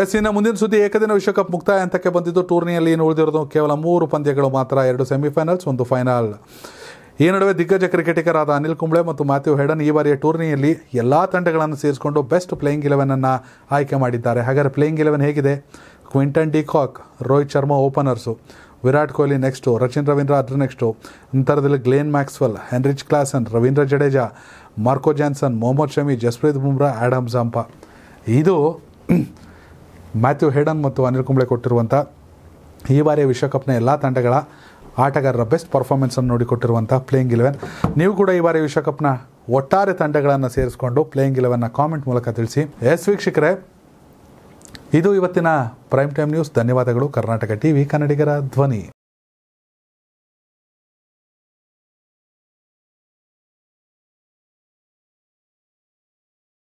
S ಇನ್ನು ಮುಂದಿನ ಸುದ್ದಿ ಏಕದಿನ ವಿಶ್ವಕಪ್ ಮುಕ್ತಾಯ ಹಂತಕ್ಕೆ ಬಂದಿದ್ದು ಟೂರ್ನಿಯಲ್ಲಿ ಏನು ಉಳಿದಿರೋದು ಕೇವಲ ಮೂರು ಪಂದ್ಯಗಳು ಮಾತ್ರ ಎರಡು ಸೆಮಿಫೈನಲ್ಸ್ ಒಂದು ಫೈನಲ್ ಈ ನಡುವೆ ದಿಗ್ಗಜ ಕ್ರಿಕೆಟಿಗರಾದ ಅನಿಲ್ ಕುಂಬ್ಳೆ ಮತ್ತು ಮ್ಯಾಥ್ಯೂ ಹೆಡನ್ ಈ ಬಾರಿಯ ಟೂರ್ನಿಯಲ್ಲಿ ಎಲ್ಲ ತಂಡಗಳನ್ನು ಸೇರಿಸಿಕೊಂಡು ಬೆಸ್ಟ್ ಪ್ಲೇಯಿಂಗ್ ಅನ್ನು ಆಯ್ಕೆ ಮಾಡಿದ್ದಾರೆ ಹಾಗಾದರೆ ಪ್ಲೇಯಿಂಗ್ ಇಲೆವೆನ್ ಹೇಗಿದೆ Quinton de Kock Rohit Sharma openers Virat Kohli next Rachin Ravindra ಅದ್ರ ನೆಕ್ಸ್ಟು ಇಂಥರದಲ್ಲಿ Glenn Maxwell Heinrich Klaasen Ravindra Jadeja Marco Jansen Mohammed Shami Jasprit Bumrah Adam Zampa ಇದು ಮ್ಯಾಥ್ಯೂ ಹೇಡನ್ ಮತ್ತು ಅನಿಲ್ ಕುಂಬ್ಳೆ ಕೊಟ್ಟಿರುವಂಥ ಈ ಬಾರಿಯ ವಿಶ್ವಕಪ್ನ ಎಲ್ಲ ತಂಡಗಳ ಆಟಗಾರರ ಬೆಸ್ಟ್ ಪರ್ಫಾರ್ಮೆನ್ಸನ್ನು ನೋಡಿಕೊಟ್ಟಿರುವಂಥ ಪ್ಲೇಯಿಂಗ್ ಇಲೆವೆನ್ ನೀವು ಕೂಡ ಈ ಬಾರಿ ವಿಶ್ವಕಪ್ನ ಒಟ್ಟಾರೆ ತಂಡಗಳನ್ನು ಸೇರಿಸಿಕೊಂಡು ಪ್ಲೇಯಿಂಗ್ ಇಲೆವೆನ್ನ ಕಾಮೆಂಟ್ ಮೂಲಕ ತಿಳಿಸಿ ಎಸ್ ವೀಕ್ಷಕರೇ ಇದು ಇವತ್ತಿನ ಪ್ರೈಮ್ ಟೈಮ್ ನ್ಯೂಸ್ ಧನ್ಯವಾದಗಳು ಕರ್ನಾಟಕ ಟಿವಿ ಕನ್ನಡಿಗರ ಧ್ವನಿ